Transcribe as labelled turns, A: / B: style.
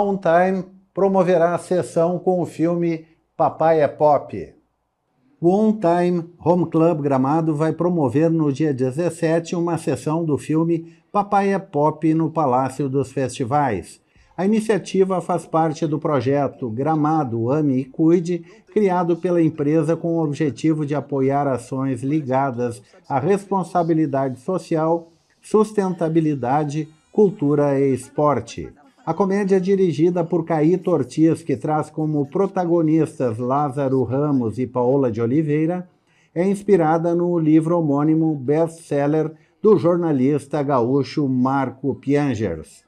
A: OnTime promoverá a sessão com o filme Papai é Pop. O On Time Home Club Gramado vai promover no dia 17 uma sessão do filme Papai é Pop no Palácio dos Festivais. A iniciativa faz parte do projeto Gramado Ame e Cuide, criado pela empresa com o objetivo de apoiar ações ligadas à responsabilidade social, sustentabilidade, cultura e esporte. A comédia dirigida por Caíto Ortiz, que traz como protagonistas Lázaro Ramos e Paola de Oliveira, é inspirada no livro homônimo best-seller do jornalista gaúcho Marco Piangers.